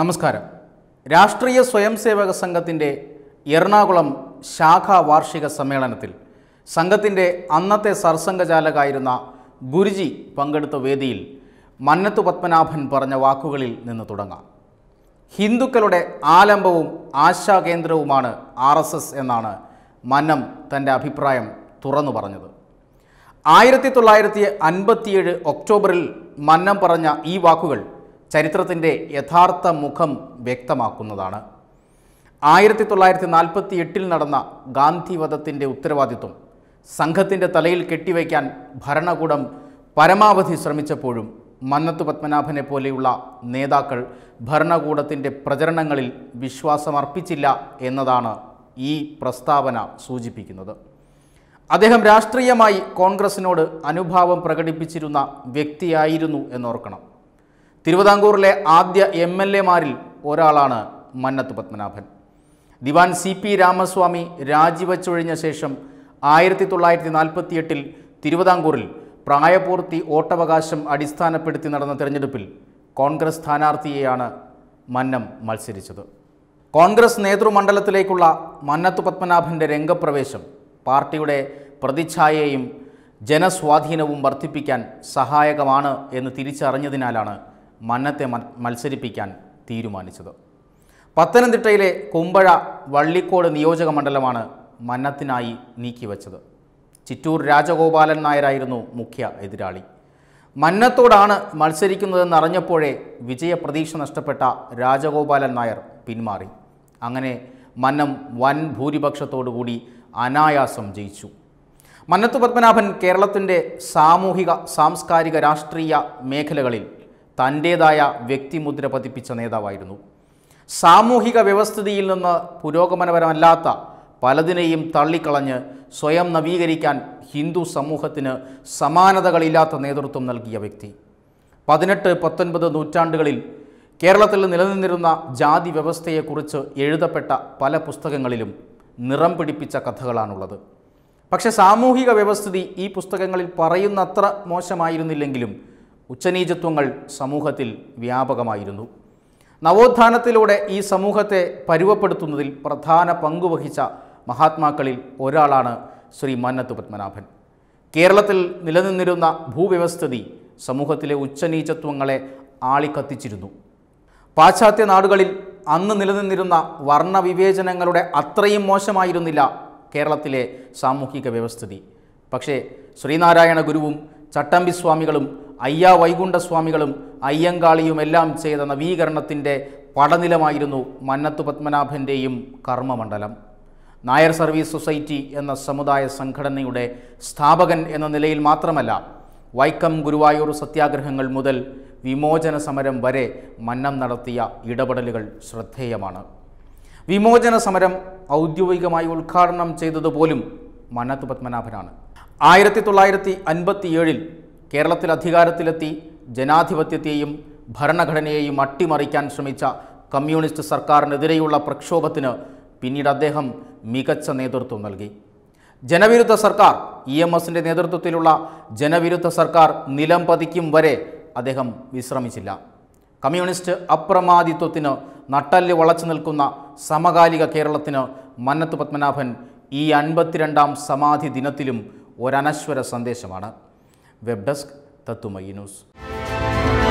നമസ്കാരം രാഷ്ട്രീയ സ്വയംസേവക സംഘത്തിൻ്റെ എറണാകുളം ശാഖാ വാർഷിക സമ്മേളനത്തിൽ സംഘത്തിൻ്റെ അന്നത്തെ സർസംഘചാലകായിരുന്ന ഗുരുജി പങ്കെടുത്ത വേദിയിൽ മന്നത്തു പത്മനാഭൻ പറഞ്ഞ വാക്കുകളിൽ നിന്ന് തുടങ്ങാം ഹിന്ദുക്കളുടെ ആലംബവും ആശാകേന്ദ്രവുമാണ് ആർ എസ് എസ് എന്നാണ് മന്നം തൻ്റെ അഭിപ്രായം തുറന്നു പറഞ്ഞത് ആയിരത്തി തൊള്ളായിരത്തി അൻപത്തിയേഴ് ഒക്ടോബറിൽ മന്നം പറഞ്ഞ ഈ വാക്കുകൾ ചരിത്രത്തിൻ്റെ യഥാർത്ഥ മുഖം വ്യക്തമാക്കുന്നതാണ് ആയിരത്തി തൊള്ളായിരത്തി നാൽപ്പത്തി എട്ടിൽ നടന്ന ഗാന്ധിവധത്തിൻ്റെ ഉത്തരവാദിത്വം സംഘത്തിൻ്റെ തലയിൽ കെട്ടിവയ്ക്കാൻ ഭരണകൂടം പരമാവധി ശ്രമിച്ചപ്പോഴും മന്നത്തു പത്മനാഭനെ പോലെയുള്ള നേതാക്കൾ ഭരണകൂടത്തിൻ്റെ പ്രചരണങ്ങളിൽ വിശ്വാസമർപ്പിച്ചില്ല എന്നതാണ് ഈ പ്രസ്താവന സൂചിപ്പിക്കുന്നത് അദ്ദേഹം രാഷ്ട്രീയമായി കോൺഗ്രസിനോട് അനുഭാവം പ്രകടിപ്പിച്ചിരുന്ന വ്യക്തിയായിരുന്നു എന്നോർക്കണം തിരുവിതാംകൂറിലെ ആദ്യ എം എൽ എമാരിൽ ഒരാളാണ് മന്നത്ത് പത്മനാഭൻ ദിവാൻ സി പി രാമസ്വാമി രാജിവെച്ചൊഴിഞ്ഞ ശേഷം ആയിരത്തി തൊള്ളായിരത്തി നാൽപ്പത്തിയെട്ടിൽ തിരുവിതാംകൂറിൽ പ്രായപൂർത്തി വോട്ടവകാശം അടിസ്ഥാനപ്പെടുത്തി നടന്ന തെരഞ്ഞെടുപ്പിൽ കോൺഗ്രസ് സ്ഥാനാർത്ഥിയെയാണ് മന്നം മത്സരിച്ചത് കോൺഗ്രസ് നേതൃമണ്ഡലത്തിലേക്കുള്ള മന്നത്ത് പത്മനാഭൻ്റെ രംഗപ്രവേശം പാർട്ടിയുടെ പ്രതിച്ഛായയും ജനസ്വാധീനവും വർദ്ധിപ്പിക്കാൻ സഹായകമാണ് എന്ന് തിരിച്ചറിഞ്ഞതിനാലാണ് മന്നത്തെ മത്സരിപ്പിക്കാൻ തീരുമാനിച്ചത് പത്തനംതിട്ടയിലെ കുമ്പഴ വള്ളിക്കോട് നിയോജക മണ്ഡലമാണ് മന്നത്തിനായി നീക്കിവെച്ചത് ചിറ്റൂർ രാജഗോപാലൻ നായരായിരുന്നു മുഖ്യ എതിരാളി മന്നത്തോടാണ് മത്സരിക്കുന്നതെന്നറിഞ്ഞപ്പോഴേ വിജയപ്രതീക്ഷ നഷ്ടപ്പെട്ട രാജഗോപാലൻ നായർ പിന്മാറി അങ്ങനെ മന്നം വൻ ഭൂരിപക്ഷത്തോടുകൂടി അനായാസം ജയിച്ചു മന്നത്തു പത്മനാഭൻ കേരളത്തിൻ്റെ സാമൂഹിക സാംസ്കാരിക രാഷ്ട്രീയ മേഖലകളിൽ തൻ്റേതായ വ്യക്തിമുദ്ര പതിപ്പിച്ച നേതാവായിരുന്നു സാമൂഹിക വ്യവസ്ഥിതിയിൽ നിന്ന് പുരോഗമനപരമല്ലാത്ത പലതിനെയും തള്ളിക്കളഞ്ഞ് സ്വയം നവീകരിക്കാൻ ഹിന്ദു സമൂഹത്തിന് സമാനതകളില്ലാത്ത നേതൃത്വം നൽകിയ വ്യക്തി പതിനെട്ട് പത്തൊൻപത് നൂറ്റാണ്ടുകളിൽ കേരളത്തിൽ നിലനിന്നിരുന്ന ജാതി വ്യവസ്ഥയെക്കുറിച്ച് എഴുതപ്പെട്ട പല പുസ്തകങ്ങളിലും നിറം പിടിപ്പിച്ച കഥകളാണുള്ളത് പക്ഷേ സാമൂഹിക വ്യവസ്ഥിതി ഈ പുസ്തകങ്ങളിൽ പറയുന്നത്ര മോശമായിരുന്നില്ലെങ്കിലും ഉച്ചനീചത്വങ്ങൾ സമൂഹത്തിൽ വ്യാപകമായിരുന്നു നവോത്ഥാനത്തിലൂടെ ഈ സമൂഹത്തെ പരുവപ്പെടുത്തുന്നതിൽ പ്രധാന പങ്കുവഹിച്ച മഹാത്മാക്കളിൽ ഒരാളാണ് ശ്രീ മന്നത്ത് പത്മനാഭൻ കേരളത്തിൽ നിലനിന്നിരുന്ന ഭൂവ്യവസ്ഥിതി സമൂഹത്തിലെ ഉച്ചനീചത്വങ്ങളെ ആളിക്കത്തിച്ചിരുന്നു പാശ്ചാത്യ നാടുകളിൽ അന്ന് നിലനിന്നിരുന്ന വർണ്ണവിവേചനങ്ങളുടെ അത്രയും മോശമായിരുന്നില്ല കേരളത്തിലെ സാമൂഹിക വ്യവസ്ഥിതി പക്ഷേ ശ്രീനാരായണ ഗുരുവും ചട്ടമ്പി സ്വാമികളും അയ്യ വൈകുണ്ഠസ്വാമികളും അയ്യങ്കാളിയുമെല്ലാം ചെയ്ത നവീകരണത്തിൻ്റെ പടനിലമായിരുന്നു മന്നത്തു പത്മനാഭൻ്റെയും കർമ്മമണ്ഡലം നായർ സർവീസ് സൊസൈറ്റി എന്ന സമുദായ സംഘടനയുടെ സ്ഥാപകൻ എന്ന നിലയിൽ മാത്രമല്ല വൈക്കം ഗുരുവായൂർ സത്യാഗ്രഹങ്ങൾ മുതൽ വിമോചന സമരം വരെ മന്നം നടത്തിയ ഇടപെടലുകൾ ശ്രദ്ധേയമാണ് വിമോചന സമരം ഔദ്യോഗികമായി ഉദ്ഘാടനം ചെയ്തതുപോലും മന്നത്ത് പത്മനാഭനാണ് ആയിരത്തി തൊള്ളായിരത്തി അൻപത്തിയേഴിൽ കേരളത്തിൽ അധികാരത്തിലെത്തി ജനാധിപത്യത്തെയും ഭരണഘടനയെയും അട്ടിമറിക്കാൻ ശ്രമിച്ച കമ്മ്യൂണിസ്റ്റ് സർക്കാരിനെതിരെയുള്ള പ്രക്ഷോഭത്തിന് പിന്നീട് അദ്ദേഹം മികച്ച നേതൃത്വം നൽകി ജനവിരുദ്ധ സർക്കാർ ഇ എം എസിൻ്റെ നേതൃത്വത്തിലുള്ള ജനവിരുദ്ധ സർക്കാർ നിലം പതിക്കും വരെ അദ്ദേഹം വിശ്രമിച്ചില്ല കമ്മ്യൂണിസ്റ്റ് അപ്രമാദിത്വത്തിന് നട്ടല്ല് വളച്ചു നിൽക്കുന്ന സമകാലിക കേരളത്തിന് മന്നത്ത് പത്മനാഭൻ ഈ അൻപത്തിരണ്ടാം സമാധി ദിനത്തിലും ഒരനശ്വര സന്ദേശമാണ് വെബ് ഡെസ്ക് തത്തുമയി ന്യൂസ്